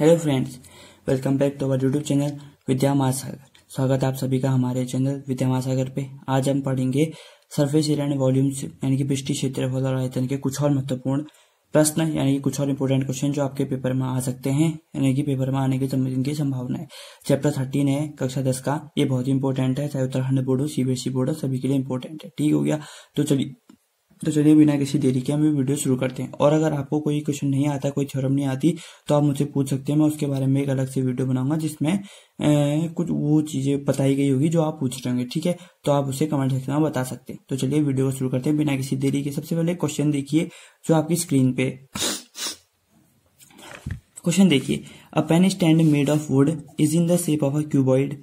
hello friends welcome back to our YouTube channel Vidya Mahasagar स्वागत आप सभी का हमारे चैनल विद्या महासागर पे आज हम पढ़ेंगे सरफेस एरिया एंड वॉल्यूम यानी कि पृष्ठी क्षेत्रफल और आयतन के कुछ और महत्वपूर्ण प्रश्न यानी कि कुछ और इम्पोर्टेंट क्वेश्चन जो आपके पेपर में आ सकते हैं यानी कि पेपर में आने की संभावना है चैप्टर थर्टीन है कक्षा दस का ये बहुत ही इंपॉर्टेंट है चाहे उत्तराखंड बोर्ड हो सीबीएसई e बोर्ड हो सभी के लिए इम्पोर्टेंट है ठीक हो गया तो चलिए तो चलिए बिना किसी देरी के हम वीडियो शुरू करते हैं और अगर आपको कोई क्वेश्चन नहीं आता कोई थ्योरम नहीं आती तो आप मुझे पूछ सकते हैं मैं उसके बारे में एक अलग से वीडियो बनाऊंगा जिसमें कुछ वो चीजें बताई गई होगी जो आप पूछ रहे होंगे ठीक है तो आप उसे कमेंट सेक्शन में बता सकते हैं तो चलिए वीडियो को शुरू करते हैं बिना किसी देरी के सबसे पहले क्वेश्चन देखिए जो आपकी स्क्रीन पे क्वेश्चन देखिए a pen stand made of wood is in the shape of a cuboid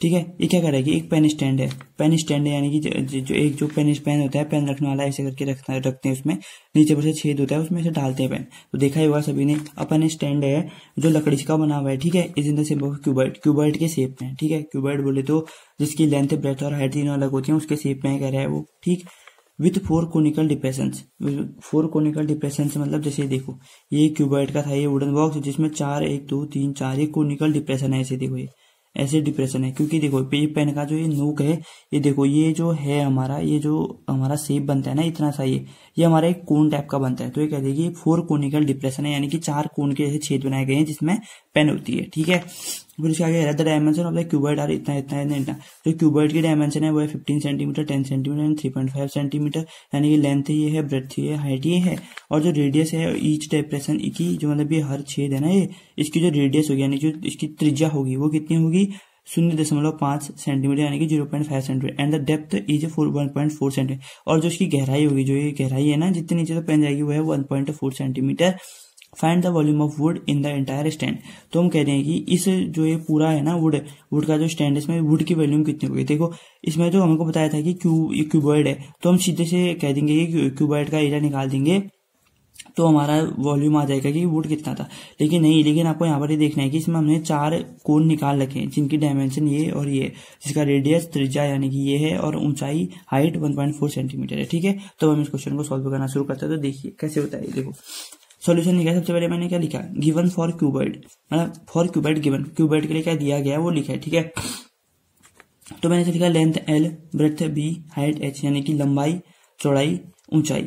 ठीक है ये क्या करेगी एक पेन स्टैंड है पेन स्टैंड है यानी कि जो, एक जो पेन पेन होता है पेन रखने वाला ऐसे करके रखना रखते हैं उसमें नीचे पर से छेद होता है उसमें से डालते हैं पेन तो देखा ही होगा सभी ने अपन स्टैंड है जो लकड़ी का बना हुआ है ठीक है इज इन द क्यूबर्ट क्यूबर्ट के शेप में ठीक है क्यूबर्ट बोले तो जिसकी लेंथ ब्रेथ और हाइट तीनों अलग होती है उसके शेप में कह रहा है वो ठीक with four conical depression four conical depression मतलब जैसे देखो ये क्यूबर्ट का था ये वुडन बॉक्स जिसमें चार एक दो तीन चार एक कोनिकल डिप्रेशन है ऐसे देखो ये ऐसे डिप्रेशन है क्योंकि देखो पेज पेन का जो ये नोक है ये देखो ये जो है हमारा ये जो हमारा सेप बनता है ना इतना सा ये ये हमारा एक कोन टाइप का बनता है तो ये कहते हैं कि फोर कोनिकल डिप्रेशन है यानी कि चार कोन के ऐसे छेद बनाए गए हैं जिसमें पेन होती है ठीक है फिर उसके आगे रहता dimension of the cuboid are इतना इतना इतना इतना जो क्यूबॉइड की डायमेंशन है वो है fifteen centimetre ten centimetre and three point five centimetre यानी कि लेंथ ये है ब्रेथ ये हाइट ये है और जो रेडियस है ईच डिप्रेशन की जो मतलब ये हर छेद है ना ये इसकी जो रेडियस होगी यानी जो इसकी त्रिजा होगी वो कितनी होगी शून्य दशमलव पांच सेंटीमीटर यानी कि zero point five centimetre and the depth is four one point four centimetre और जो इसकी गहराई होगी जो ये गहराई है ना जितनी नीचे तो पहन जाएगी वो है one point four centimetre find the volume of wood in the entire stand तो हम कह रहे हैं कि इस जो ये पूरा है ना वुड वुड का जो स्टैंड है इसमें वुड की वॉल्यूम कितनी होगी देखो इसमें तो हमको बताया था कि क्यू क्यूबॉइड है तो हम सीधे से कह देंगे कि क्यूबॉइड का एरिया निकाल देंगे तो हमारा वॉल्यूम आ जाएगा कि वुड कितना था लेकिन नहीं लेकिन आपको यहाँ पर ये देखना है कि इसमें हमने चार कोन निकाल रखे हैं जिनकी डायमेंशन ये और ये जिसका रेडियस त्रिज्या यानी कि ये है और ऊंचाई हाइट 1.4 सेंटीमीटर है ठीक है तो हम इस क्वेश्चन को सॉल्व करना शुरू करते हैं तो देखिए कैसे होता है देखो सोल्यूशन लिखा है सबसे पहले मैंने क्या लिखा गिवन फॉर क्यूबर्ड मतलब फॉर क्यूबर्ड गिवन क्यूबर्ड के लिए क्या दिया गया है वो लिखा है ठीक है तो मैंने लिखा length L breadth B height H यानी कि लंबाई चौड़ाई ऊंचाई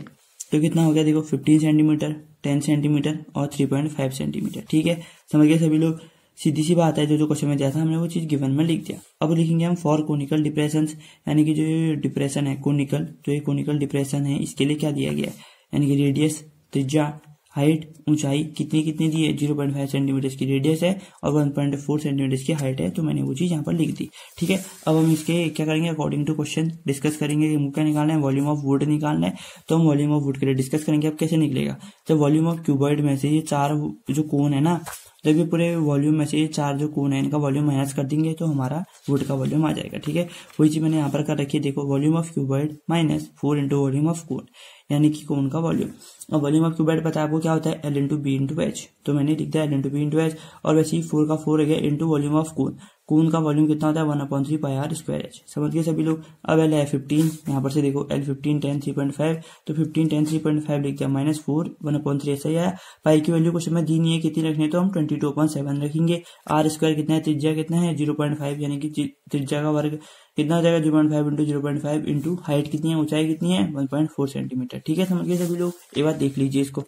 तो कितना हो गया देखो 15 सेंटीमीटर 10 सेंटीमीटर और 3.5 सेंटीमीटर ठीक है समझ गए सभी लोग सीधी सी बात है जो जो क्वेश्चन में दिया था हमने वो चीज गिवन में लिख दिया अब लिखेंगे हम फॉर कोनिकल डिप्रेशन यानी कि जो डिप्रेशन है कोनिकल जो तो ये कोनिकल डिप्रेशन है इसके लिए क्या दिया गया यानी कि रेडियस त्रिज्या हाइट ऊंचाई कितनी कितनी दी है जीरो पॉइंट फाइव सेंटीमीटर की रेडियस है और वन पॉइंट फोर सेंटीमीटर की हाइट है तो मैंने वो चीज़ यहाँ पर लिख दी ठीक है अब हम इसके क्या करेंगे अकॉर्डिंग टू क्वेश्चन डिस्कस करेंगे कि क्या निकालना है वॉल्यूम ऑफ वुड निकालना है तो हम वॉल्यूम ऑफ वुड के लिए डिस्कस करेंगे अब कैसे निकलेगा तो वॉल्यूम ऑफ क्यूबॉइड में से ये चार जो कोन है ना जब तो ये पूरे वॉल्यूम में से चार जो कोन है इनका वॉल्यूम माइनस कर देंगे तो हमारा वुड का वॉल्यूम आ जाएगा ठीक है वही चीज मैंने यहाँ पर कर रखी है देखो volume of cuboid minus four into volume of cone यानी कि कौन का वॉल्यूम अब वॉल्यूम ऑफ क्यूबेड पता है आपको क्या होता है L into B into H तो मैंने लिख दिया L into B into H और वैसे ही फोर का फोर है into volume of cone cone का वॉल्यूम कितना होता है one upon three pi R square H समझ गए सभी लोग अब एल है फिफ्टीन यहाँ पर से देखो L fifteen ten three point five तो fifteen ten three point five लिख दिया minus four one upon three ऐसा ही आया पाई की वैल्यू कुछ हमें दी नहीं है कितनी रखनी है तो हम ट्वेंटी टू पॉइंट सेवन रखेंगे आर स्क्वायर कितना है त्रिज्या कितना है जीरो पॉइंट फाइव यानी कि त्रिज्या का वर्ग कितना हो जाएगा zero point five into zero point five into height कितनी है ऊंचाई कितनी है वन पॉइंट फोर सेंटीमीटर ठीक है समझिए सभी लोग एक बार देख लीजिए इसको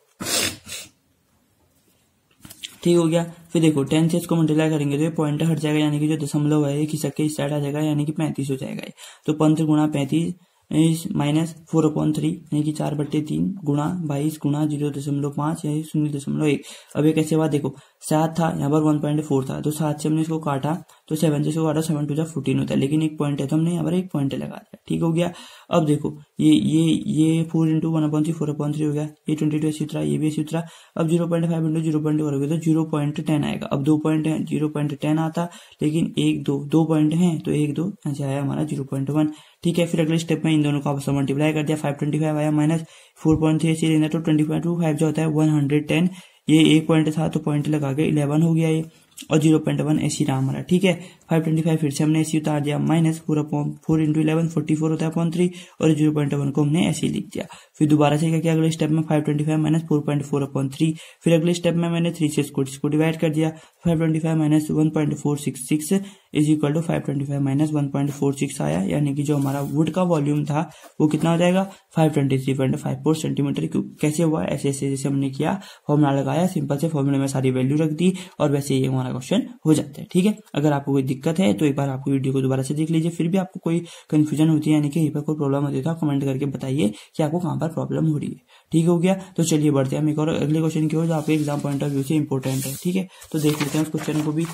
ठीक हो गया फिर देखो टेन से इसको मल्टीप्लाई करेंगे तो ये पॉइंट हट जाएगा यानी कि जो दशमलव है एक हिस्सा के इस साइड आ जाएगा यानी कि पैंतीस हो जाएगा तो पंद्रह गुणा पैंतीस माइनस फोर अपॉइंट थ्री यानी कि चार बट्टे तीन गुणा बाईस गुणा जीरो दशमलव पांच यानी शून्य दशमलव एक अब एक ऐसे बात देखो सात था यहाँ पर वन पॉइंट फोर था तो सात से हमने इसको काटा तो सेवन से सो सेवन टू जा फोर्टीन होता है लेकिन एक पॉइंट है तो हमने यहाँ पर एक पॉइंट लगा दिया ठीक हो गया अब देखो ये ये ये four into one upon three four upon three हो गया ये ट्वेंटी टू ऐसी उतरा ये भी ऐसी उतरा अब zero point five into zero point four हो गया तो जीरो पॉइंट टेन आएगा अब दो पॉइंट है जीरो पॉइंट टेन आता लेकिन एक दो दो पॉइंट है तो एक दो ऐसे आया हमारा जीरो पॉइंट वन ठीक है फिर अगले स्टेप में इन दोनों को आप मल्टीप्लाई कर दिया फाइव ट्वेंटी फाइव आया माइनस फोर पॉइंट थ्री ऐसी तो ट्वेंटी फाइव टू फाइव जो होता है वन हंड्रेड टेन ये एक पॉइंट था तो पॉइंट लगा के इलेवन हो गया ये और जीरो पॉइंट वन ए सी रामरा ठीक है फाइव ट्वेंटी फाइव फिर से हमने ऐसी उतार दिया माइनस पूरा upon four into eleven forty four होता है अपॉन थ्री और जीरो पॉइंट वन को हमने ऐसे ही लिख दिया फिर दोबारा से क्या किया अगले स्टेप में five twenty five minus four point four upon three फिर अगले स्टेप में मैंने थ्री से इसको इसको डिवाइड कर दिया five twenty five minus one point four six six is equal to five twenty five minus one point four six आया यानी कि जो हमारा वुड का वॉल्यूम था वो कितना हो जाएगा five twenty three point five four centimetre क्यों कैसे हुआ ऐसे ऐसे जैसे हमने किया फॉर्मूला लगाया सिंपल से फॉर्मूले में सारी वैल्यू रख दी और वैसे ये हमारा क्वेश्चन हो जाता है ठीक है अगर आपको कोई दिक्कत है तो एक बार आपको वीडियो को दोबारा से देख लीजिए फिर भी आपको कोई कंफ्यूजन होती है यानी कि यहीं पर कोई प्रॉब्लम होती है तो आप कमेंट करके बताइए कि आपको कहाँ पर प्रॉब्लम हो रही है ठीक हो गया तो चलिए बढ़ते हैं हम एक और अगले क्वेश्चन की ओर जो आपके एग्जाम पॉइंट ऑफ व्यू से इंपॉर्टेंट है ठीक है तो देख लेते हैं उस क्वेश्चन को भी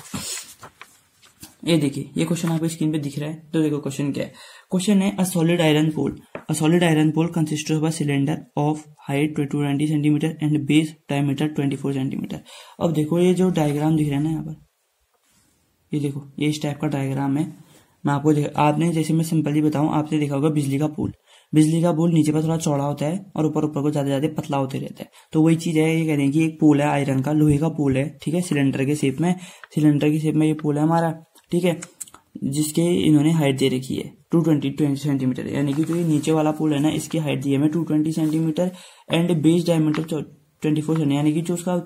ये देखिए ये क्वेश्चन आपको स्क्रीन पे दिख रहा है तो देखो क्वेश्चन क्या है क्वेश्चन है a solid iron pole a solid iron pole consist of a cylinder of height two centimetre and base diameter four centimetre अब देखो ये जो डायग्राम दिख रहा है ना यहाँ पर ये देखो ये इस टाइप का डायग्राम है मैं आपको आपने जैसे मैं सिंपली बताऊं आपसे देखा होगा बिजली का पुल बिजली का पुल नीचे पर थोड़ा चौड़ा होता है और ऊपर ऊपर को ज्यादा ज्यादा पतला होते रहता है तो वही चीज है ये कह रहे हैं कि एक पुल है आयरन का लोहे का पुल है ठीक है सिलेंडर के शेप में सिलेंडर के शेप में ये पुल है हमारा ठीक है जिसके इन्होंने हाइट दे रखी है टू ट्वेंटी ट्वेंटी सेंटीमीटर यानी कि जो ये नीचे वाला पुल है ना इसकी हाइट दी है मैं two twenty centimetre and base diameter twenty four यानी कि जो उसका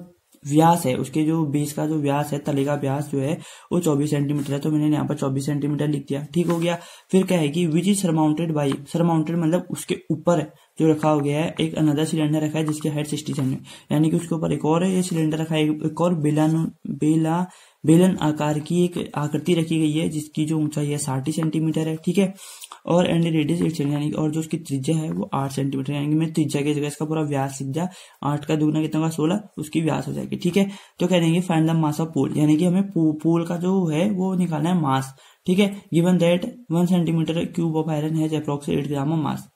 व्यास है उसके जो बीस का जो व्यास है तले का व्यास जो है वो चौबीस सेंटीमीटर है तो मैंने यहाँ पर चौबीस सेंटीमीटर लिख दिया ठीक हो गया फिर क्या है कि which is surmounted by surmounted मतलब उसके ऊपर जो रखा हो गया है एक अनदर सिलेंडर रखा है जिसके हाइट सिक्सटी सेवन यानी कि उसके ऊपर एक और है ये सिलेंडर रखा है एक और बेलन बेला बेलन आकार की एक आकृति रखी गई है जिसकी जो ऊंचाई है साठ सेंटीमीटर है ठीक है और एंड रेडियस एट यानी और जो उसकी त्रिज्या है वो आठ सेंटीमीटर यानी कि मैं त्रिज्या की जगह इसका पूरा व्यास लिख दिया आठ का दुगना कितना का सोलह उसकी व्यास हो जाएगी ठीक है तो कह देंगे find the mass of pole यानी कि हमें पोल का जो है वो निकालना है मास ठीक है given that one centimetre cube of iron है approx eight gram of mass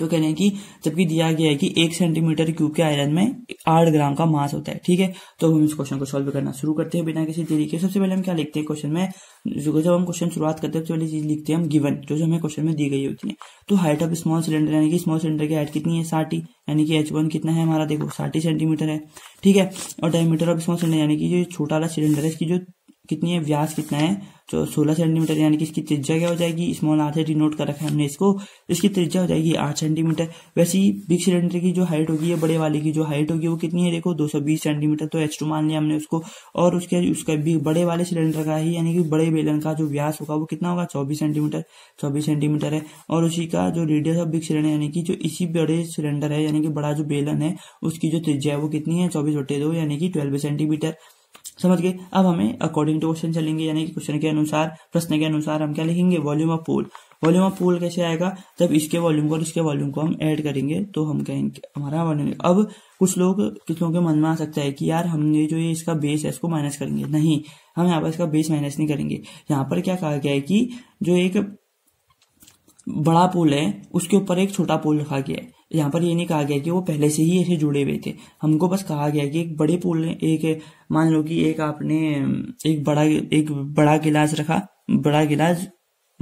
तो कह रहे हैं कि जबकि दिया गया है कि एक सेंटीमीटर क्यूब के आयरन में आठ ग्राम का मास होता है ठीक है तो हम इस क्वेश्चन को सॉल्व करना शुरू करते हैं बिना किसी तरीके सबसे पहले हम क्या लिखते हैं क्वेश्चन में जब हम क्वेश्चन शुरुआत करते हैं सबसे पहले चीज लिखते हैं हम गिवन जो हमें क्वेश्चन में दी गई होती है तो हाइट ऑफ स्मॉल सिलेंडर यानी कि स्मॉल सिलेंडर की हाइट कितनी है साठी यानी कि एच वन कितना है हमारा देखो साठी सेंटीमीटर है ठीक है और डायमीटर ऑफ स्मॉल सिलेंडर यानी कि जो छोटा वाला सिलेंडर है इसकी जो कितनी है व्यास कितना है तो सोलह सेंटीमीटर यानी कि इसकी त्रिज्या क्या हो जाएगी स्मॉल आर से डिनोट कर रखा है हमने इसको इसकी त्रिज्या हो जाएगी आठ सेंटीमीटर वैसे ही बिग सिलेंडर की जो हाइट होगी बड़े वाले की जो हाइट होगी वो कितनी है देखो दो सेंटीमीटर तो एच टू मान लिया हमने उसको और उसके उसका भी बड़े वाले सिलेंडर का ही यानी कि बड़े बेलन का जो व्यास होगा वो कितना होगा चौबीस सेंटीमीटर चौबीस सेंटीमीटर है और उसी का जो रेडियस ऑफ बिग सिलेंडर यानी कि जो इसी बड़े सिलेंडर है यानी कि बड़ा जो बेलन है उसकी जो त्रिज्या है वो कितनी है चौबीस बटे दो यानी कि ट्वेल्व सेंटीमीटर समझ गए अब हमें अकॉर्डिंग टू क्वेश्चन चलेंगे यानी कि क्वेश्चन के अनुसार प्रश्न के अनुसार हम क्या लिखेंगे volume of pole volume of pole कैसे आएगा जब इसके वॉल्यूम को और इसके वॉल्यूम को हम ऐड करेंगे तो हम कहेंगे हमारा वॉल्यूम अब कुछ लोग कुछ लोगों के मन में आ सकता है कि यार हमने जो ये इसका बेस है इसको माइनस करेंगे नहीं हम यहाँ पर इसका बेस माइनस नहीं करेंगे यहाँ पर क्या कहा गया है कि जो एक बड़ा पुल है उसके ऊपर एक छोटा पुल रखा गया है यहाँ पर ये नहीं कहा गया कि वो पहले से ही ऐसे जुड़े हुए थे हमको बस कहा गया कि एक बड़े पुल ने एक मान लो कि एक आपने एक बड़ा एक बड़ा गिलास रखा बड़ा गिलास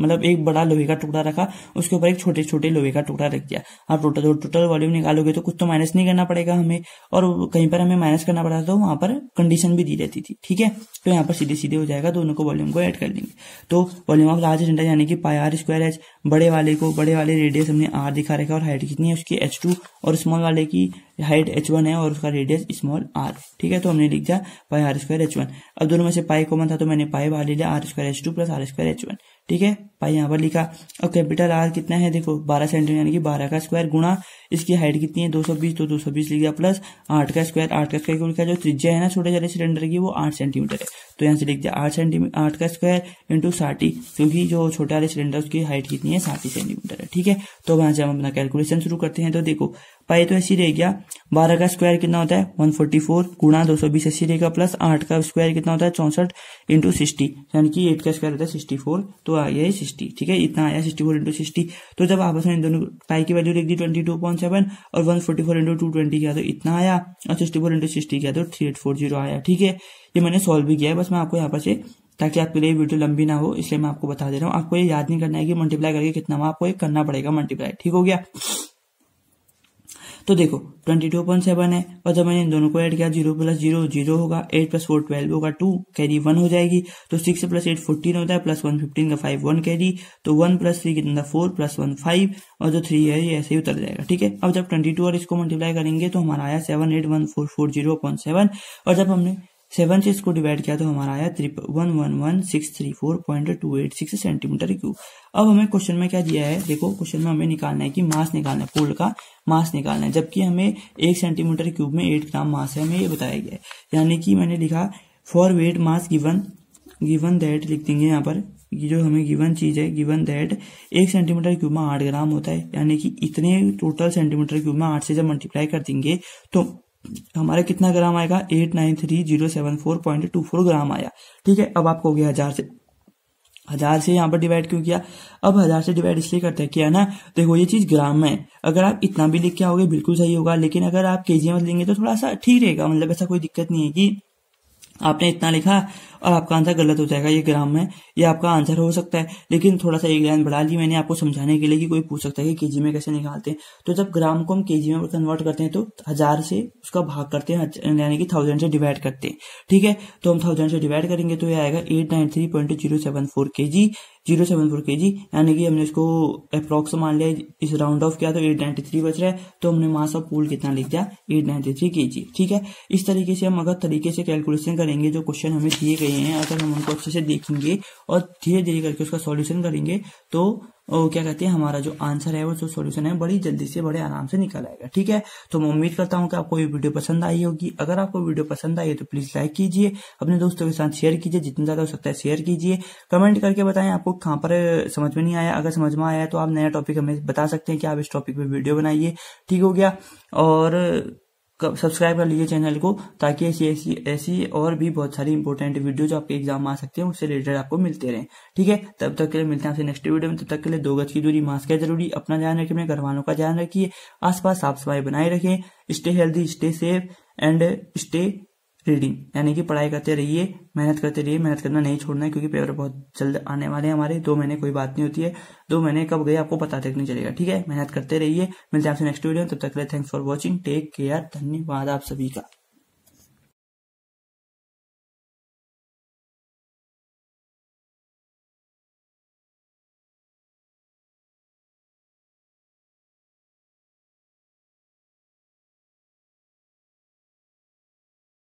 मतलब एक बड़ा लोहे का टुकड़ा रखा उसके ऊपर एक छोटे छोटे लोहे का टुकड़ा रख दिया आप टोटल टोटल वॉल्यूम निकालोगे तो कुछ तो माइनस नहीं करना पड़ेगा हमें और कहीं पर हमें माइनस करना पड़ा तो वहां पर कंडीशन भी दी रहती थी ठीक है तो यहाँ पर सीधे सीधे हो जाएगा दोनों को वॉल्यूम को एड कर देंगे तो वॉल्यूम ऑफ लार्ज एजेंडा यानी कि पाई आर स्क्वायर एच बड़े वाले को बड़े वाले रेडियस हमने आर दिखा रखा और हाइट कितनी है उसकी एच टू और स्मॉल वाले की हाइट एच वन है और उसका रेडियस स्मॉल आर ठीक है तो हमने लिख दिया pi R square H one अब दोनों में से पाई कॉमन था तो मैंने पाई बाहर ले लिया R square H two plus R square H one ठीक है पाई यहाँ पर लिखा और कैपिटल आर कितना है देखो बारह सेंटीमीटर यानी कि बारह का स्क्वायर गुणा इसकी हाइट कितनी है दो सौ बीस तो दो सौ बीस लिख दिया प्लस आठ का स्क्वायर आठ का स्क्वायर लिखा जो त्रिज्या है ना छोटे छोटे सिलेंडर की वो आठ सेंटीमीटर है तो यहाँ से लिख दिया आठ सेंटीमीटर आठ का स्क्वायर इंटू साठी क्योंकि जो छोटे वाले सिलेंडर उसकी हाइट कितनी है साठी सेंटीमीटर है ठीक है तो वहां से हम अपना कैलकुलेशन शुरू करते हैं तो देखो पाई तो ऐसी रह गया बारह का स्क्वायर कितना होता है वन फोर्टी फोर गुणा दो सौ बीस ऐसी रहेगा प्लस आठ का स्क्वायर कितना होता है चौसठ इंटू सिक्सटी यानी कि एट का स्क्वायर होता है सिक्सटी फोर तो आ गया सिक्सटी ठीक है इतना आया सिक्सटी फोर इंटू सिक्सटी तो जब आपस में दोनों पाई की वैल्यू लिख दी ट्वेंटी टू पॉइंट सेवन और one forty four into two twenty किया तो इतना आया और सिक्सटी फोर इंटू सिक्सटी किया तो थ्री एट फोर जीरो आया ठीक है ये मैंने सॉल्व भी किया है बस मैं आपको यहाँ पर से ताकि आपके लिए वीडियो लंबी ना हो इसलिए मैं आपको बता दे रहा हूँ आपको ये याद नहीं करना है कि मल्टीप्लाई करके कितना आपको एक करना पड़ेगा मल्टीप्लाई ठीक हो गया तो देखो ट्वेंटी टू पॉइंट सेवन है और जब मैंने इन दोनों को ऐड किया जीरो प्लस जीरो जीरो होगा एट प्लस फोर ट्वेल्व होगा टू कैरी वन हो जाएगी तो सिक्स प्लस एट फोर्टीन होता है प्लस वन फिफ्टीन का फाइव वन कैरी तो वन प्लस थ्री कितना फोर प्लस वन फाइव और जो थ्री है ये ऐसे ही उतर जाएगा ठीक है अब जब ट्वेंटी टू और इसको मल्टीप्लाई करेंगे तो हमारा आया seven eight one four four zero point seven और जब हमने सेवन से इसको डिवाइड किया तो हमारा आया त्रिप one one one six three four point two eight six centimetre cube अब हमें क्वेश्चन में क्या दिया है देखो क्वेश्चन में हमें निकालना है कि मास निकालना है पोल का मास निकालना है जबकि हमें एक सेंटीमीटर क्यूब में एट ग्राम मास है हमें ये बताया गया है यानी कि मैंने लिखा for weight mass given given that लिख देंगे यहाँ पर जो हमें गिवन चीज है गिवन दैट एक सेंटीमीटर क्यूब में आठ ग्राम होता है यानी कि इतने टोटल सेंटीमीटर क्यूब में आठ से जब मल्टीप्लाई कर देंगे तो हमारा कितना ग्राम आएगा eight nine three zero seven four point two four gram आया ठीक है अब आपको हो गया हजार से हजार से यहाँ पर डिवाइड क्यों किया अब हजार से डिवाइड इसलिए करते हैं क्या ना देखो ये चीज ग्राम में अगर आप इतना भी लिख के आओगे बिल्कुल सही होगा लेकिन अगर आप के जी में लेंगे तो थोड़ा सा ठीक रहेगा मतलब ऐसा कोई दिक्कत नहीं है कि आपने इतना लिखा और आपका आंसर गलत हो जाएगा ये ग्राम में ये आपका आंसर हो सकता है लेकिन थोड़ा सा एक लाइन बढ़ा ली मैंने आपको समझाने के लिए कि कोई पूछ सकता है कि केजी में कैसे निकालते हैं तो जब ग्राम को हम केजी में कन्वर्ट करते हैं तो हजार से उसका भाग करते हैं अं, यानी कि थाउजेंड से डिवाइड करते हैं ठीक है तो हम थाउजेंड से डिवाइड करेंगे तो यह आएगा eight three point zero seven four K G zero seven four K जी यानी कि हमने इसको अप्रोक्स मान लिया इस राउंड ऑफ किया तो एट नाइन्टी थ्री बच रहा है तो हमने मास ऑफ पूल कितना लिख दिया एट नाइन्टी थ्री के जी ठीक है इस तरीके से हम अगर तरीके से कैलकुलेशन करेंगे जो क्वेश्चन हमें दिए गए गए हैं अगर हम उनको अच्छे से देखेंगे और धीरे धीरे करके उसका सॉल्यूशन करेंगे तो ओ, क्या कहते हैं हमारा जो आंसर है वो जो सॉल्यूशन है बड़ी जल्दी से बड़े आराम से निकल आएगा ठीक है तो मैं उम्मीद करता हूँ कि आपको ये वीडियो पसंद आई होगी अगर आपको वीडियो पसंद आई है तो प्लीज लाइक कीजिए अपने दोस्तों के साथ शेयर कीजिए जितना ज्यादा हो सकता है शेयर कीजिए कमेंट करके बताएं आपको कहाँ पर समझ में नहीं आया अगर समझ में आया तो आप नया टॉपिक हमें बता सकते हैं कि आप इस टॉपिक पर वीडियो बनाइए ठीक हो गया और सब्सक्राइब कर लीजिए चैनल को ताकि ऐसी ऐसी ऐसी और भी बहुत सारी इंपॉर्टेंट वीडियो जो आपके एग्जाम में आ सकते हैं उससे रिलेटेड आपको मिलते रहें ठीक है तब तक के लिए मिलते हैं आपसे नेक्स्ट वीडियो में तब तक के लिए दो गज की दूरी मास्क है जरूरी अपना ध्यान रखिए अपने घर वालों का ध्यान रखिए आसपास साफ सफाई बनाए रखें stay healthy stay safe and stay reading यानी कि पढ़ाई करते रहिए मेहनत करते रहिए मेहनत करना नहीं छोड़ना है क्योंकि पेपर बहुत जल्द आने वाले हैं हमारे दो महीने कोई बात नहीं होती है दो महीने कब गए आपको पता तक नहीं चलेगा ठीक है मेहनत करते रहिए मिलते हैं आपसे नेक्स्ट वीडियो तब तक thanks for watching take care धन्यवाद आप सभी का